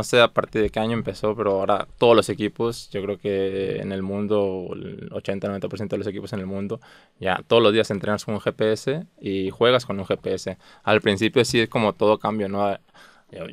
No sé a partir de qué año empezó, pero ahora todos los equipos, yo creo que en el mundo, el 80-90% de los equipos en el mundo, ya todos los días entrenas con un GPS y juegas con un GPS. Al principio sí es como todo cambio, ¿no?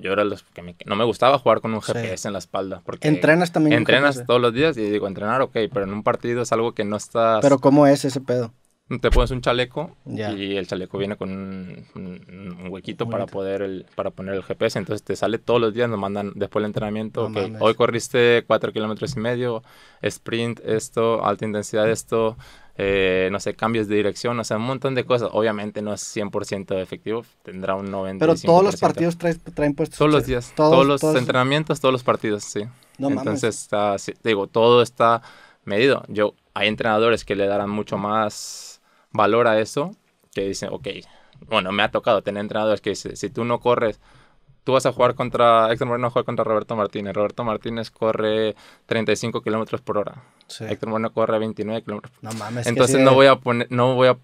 Yo, era los que no me gustaba jugar con un GPS en la espalda. Porque ¿Entrenas también? Entrenas todos los días y digo, entrenar, ok, pero en un partido es algo que no estás... ¿Pero cómo es ese pedo? te pones un chaleco y el chaleco viene con un, huequito para poder el, para poner el GPS. Entonces te sale todos los días, nos mandan después del entrenamiento, hoy corriste 4 kilómetros y medio, sprint esto, alta intensidad esto, eh, no sé, cambios de dirección, o sea, un montón de cosas. Obviamente no es 100% efectivo, tendrá un 90%. Pero todos los partidos traen, traen puestos. Todos los días, todos, los entrenamientos, todos los partidos, sí. Entonces, está, digo, todo está medido. Yo, hay entrenadores que le darán mucho más valora eso, que dice, ok, bueno, me ha tocado tener entrenadores que si tú no corres, tú vas a jugar contra, Héctor Moreno contra Roberto Martínez, Roberto Martínez corre 35 kilómetros por hora, sí. Héctor Moreno corre 29 kilómetros. No mames. Entonces no eh. voy a poner, no voy a,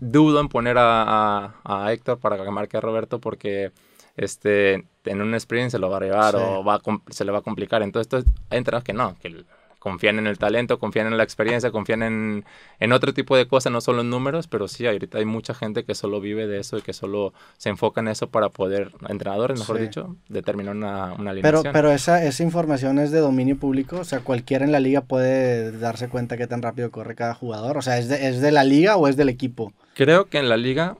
dudo en poner a, Héctor para que marque a Roberto porque este, en un sprint se lo va a llevar o va se le va a complicar. Entonces, hay entrenadores que no, que confían en el talento, confían en la experiencia, confían en, otro tipo de cosas, no solo en números, pero sí, ahorita hay mucha gente que solo vive de eso y que solo se enfoca en eso para poder, entrenadores, mejor dicho, determinar una, una Pero, pero esa, información es de dominio público, o sea, cualquiera en la liga puede darse cuenta qué tan rápido corre cada jugador, o sea, ¿es de, la liga o es del equipo? Creo que en la liga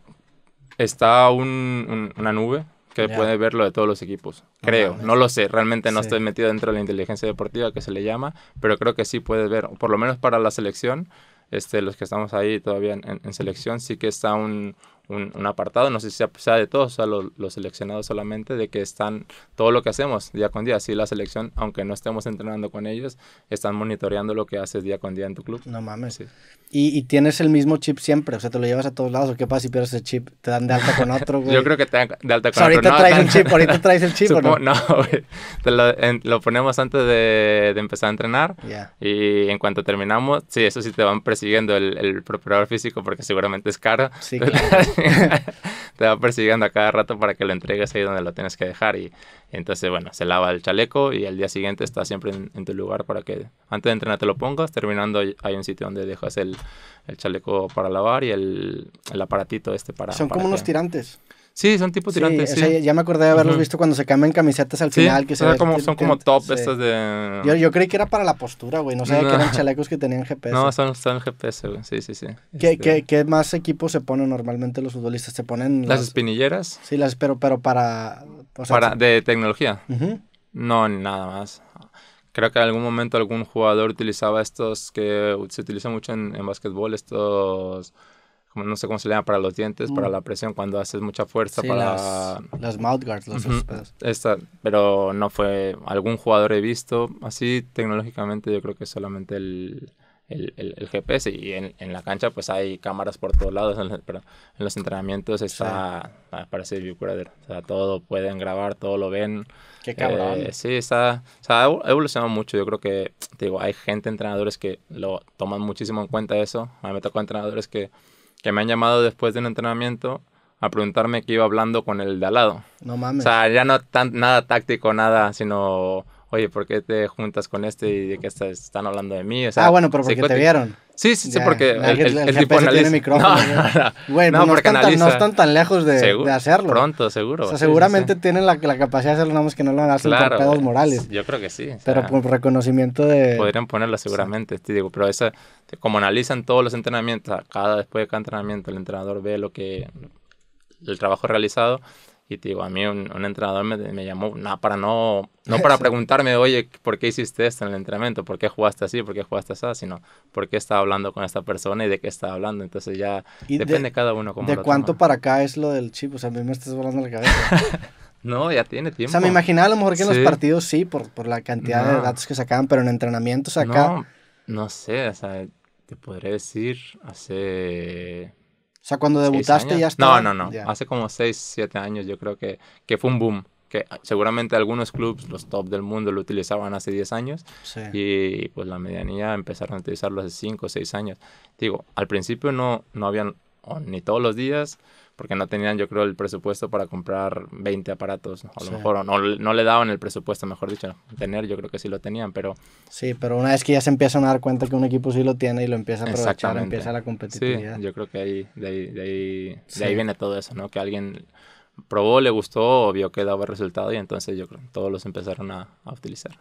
está una nube puede ver lo de todos los equipos. Creo, no, lo sé, realmente no estoy metido dentro de la inteligencia deportiva que se le llama, pero creo que sí puedes ver, por lo menos para la selección, este, los que estamos ahí todavía en selección, sí que está un, un, apartado, no sé si sea de todos, o sea, los seleccionados solamente, de que están todo lo que hacemos día con día. Así la selección, aunque no estemos entrenando con ellos, están monitoreando lo que haces día con día en tu club. No mames. Sí. ¿Y, tienes el mismo chip siempre, o sea, te lo llevas a todos lados, o qué pasa si pierdes el chip? ¿Te dan de alta con otro, Yo creo que te dan de alta con pues otro. Ahorita traes el chip, ahorita traes el chip, no? No, lo, ponemos antes de, empezar a entrenar. Y en cuanto terminamos, sí, eso sí te van persiguiendo el, el preparador físico porque seguramente es caro. Sí, claro. te va persiguiendo a cada rato para que lo entregues ahí donde lo tienes que dejar. Y, entonces, bueno, se lava el chaleco y el día siguiente está siempre en, tu lugar para que antes de entrenar te lo pongas. Terminando, hay un sitio donde dejas el, chaleco para lavar y el, aparatito este para. Son como unos tirantes. Sí, son tipo tirantes. Sí, ya me acordé de haberlos visto cuando se cambian camisetas al final. Que como, son como top estos de. Yo, yo, creí que era para la postura, güey. No sé, que eran chalecos que tenían GPS. No, son, GPS, güey. Sí, sí, sí. ¿Qué, este más equipos se ponen normalmente los futbolistas? ¿Se ponen. Las, espinilleras? Sí, las, pero, pero para. para de tecnología. No, nada más. Creo que en algún momento algún jugador utilizaba estos que se utilizan mucho en, en básquetbol, estos no sé cómo se le llama, para los dientes, para mm. la presión, cuando haces mucha fuerza para... Las, las los pero no fue algún jugador he visto. Así, tecnológicamente, yo creo que solamente el, GPS. Y en, la cancha, pues hay cámaras por todos lados. En, en los entrenamientos está... para ah, Parece curador O sea, todo pueden grabar, todo lo ven. Qué cabrón. Eh, sí, está... O sea, ha evolucionado mucho. Yo creo que, te digo, hay gente, entrenadores que lo toman muchísimo en cuenta eso. A mí me tocó entrenadores que que me han llamado después de un entrenamiento a preguntarme qué iba hablando con el de al lado. No mames. O sea, ya no tan, nada táctico, nada, sino oye, ¿por qué te juntas con este y de qué están hablando de mí? ah, bueno, pero porque te vieron. Sí, sí, sí, porque el, el, Tiene micrófono, no, no, están tan, lejos de, hacerlo. Pronto, seguro. seguramente tienen la, la, capacidad de hacerlo, nada más que no lo hacen por pedos morales. Yo creo que sí. pero por reconocimiento de... Podrían ponerla seguramente, digo, pero esa, como analizan todos los entrenamientos, cada después de cada entrenamiento el entrenador ve lo que... el trabajo realizado y te digo, a mí un, entrenador me, llamó, no para, no, no para preguntarme, oye, ¿por qué hiciste esto en el entrenamiento? ¿Por qué jugaste así? ¿Por qué jugaste así? Sino, ¿por qué estaba hablando con esta persona y de qué estaba hablando? Entonces ya depende cada uno cómo ¿De cuánto para acá es lo del chip? O sea, a mí me estás volando la cabeza. no, ya tiene tiempo. O sea, me imaginaba a lo mejor que en los partidos sí, por, por la cantidad de datos que sacaban, pero en entrenamientos acá... No, no sé, o sea, te podré decir hace o sea, cuando debutaste ya estaba... No, no, no. Hace como 6, 7 años yo creo que, que fue un boom que seguramente algunos clubes, los top del mundo, lo utilizaban hace 10 años y pues la medianía empezaron a utilizarlo hace 5 6 años. Digo, al principio no, no habían ni todos los días porque no tenían, yo creo, el presupuesto para comprar 20 aparatos, a lo mejor, o no, no, le daban el presupuesto, mejor dicho, tener, yo creo que sí lo tenían, pero... Sí, pero una vez que ya se empiezan a dar cuenta que un equipo sí lo tiene y lo empieza a aprovechar, empieza la competitividad. yo creo que ahí, de ahí, ahí, viene todo eso, ¿no? Que alguien probó, le gustó, o vio que daba resultado y entonces yo creo todos los empezaron a utilizar.